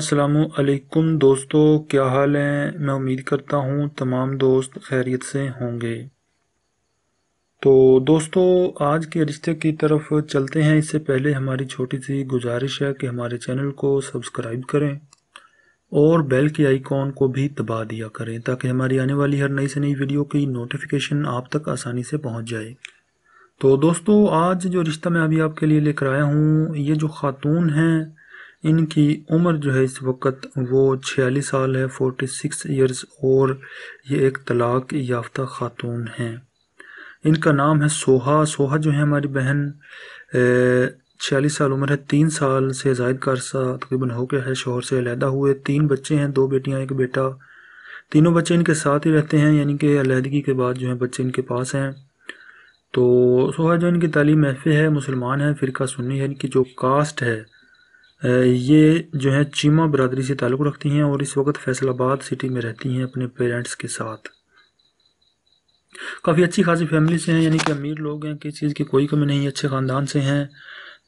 असलकुम दोस्तों क्या हाल हैं मैं उम्मीद करता हूँ तमाम दोस्त खैरियत से होंगे तो दोस्तों आज के रिश्ते की तरफ चलते हैं इससे पहले हमारी छोटी सी गुजारिश है कि हमारे चैनल को सब्सक्राइब करें और बेल के आइकॉन को भी दबा दिया करें ताकि हमारी आने वाली हर नई से नई वीडियो की नोटिफिकेशन आप तक आसानी से पहुँच जाए तो दोस्तों आज जो रिश्ता मैं अभी आपके लिए लेकर आया हूँ ये जो ख़ातून हैं इनकी उम्र जो है इस वक्त वो छियालीस साल है फोर्टी सिक्स ईयर्स और ये एक तलाक याफ्ता ख़ातून हैं इनका नाम है सोहा सोहा जो है हमारी बहन छियालीस साल उम्र है तीन साल से जायद का अरसा तकरीबन हो गया है शोहर से अलहदा हुए तीन बच्चे हैं दो बेटियां एक बेटा तीनों बच्चे इनके साथ ही रहते हैं यानी कि अलहदगी के बाद जो है बच्चे इनके पास हैं तो सोहा जो इनकी तालीम महफ़ है मुसलमान है फ़िरका सुन्नी है इनकी जो कास्ट है ये जो है चीमा बरदरी से ताल्लुक़ रखती हैं और इस वक्त फैसलाबाद सिटी में रहती हैं अपने पेरेंट्स के साथ काफ़ी अच्छी खासी फैमिली से हैं यानी कि अमीर लोग हैं किसी चीज़ की कोई कमी नहीं अच्छे ख़ानदान से हैं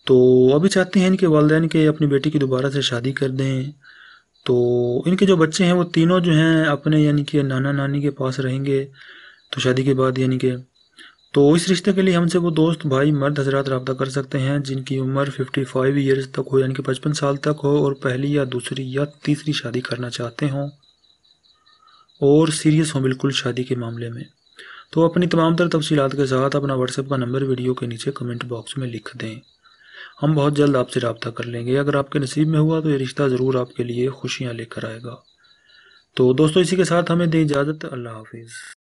तो अभी चाहते हैं इनके वालदेन के अपनी बेटी की दोबारा से शादी कर दें तो इनके जो बच्चे हैं वो तीनों जो हैं अपने यानी कि नाना नानी के पास रहेंगे तो शादी के बाद यानी कि तो इस रिश्ते के लिए हमसे वो दोस्त भाई मर्द हजरात रब्ता कर सकते हैं जिनकी उम्र 55 फाइव ईयर्स तक हो यानी कि 55 साल तक हो और पहली या दूसरी या तीसरी शादी करना चाहते हों और सीरियस हों बिल्कुल शादी के मामले में तो अपनी तमाम तर तफसीत के साथ अपना व्हाट्सएप का नंबर वीडियो के नीचे कमेंट बॉक्स में लिख दें हम बहुत जल्द आपसे रबता कर लेंगे अगर आपके नसीब में हुआ तो ये रिश्ता ज़रूर आपके लिए खुशियाँ लेकर आएगा तो दोस्तों इसी के साथ हमें दें इजाज़त अल्लाह हाफिज़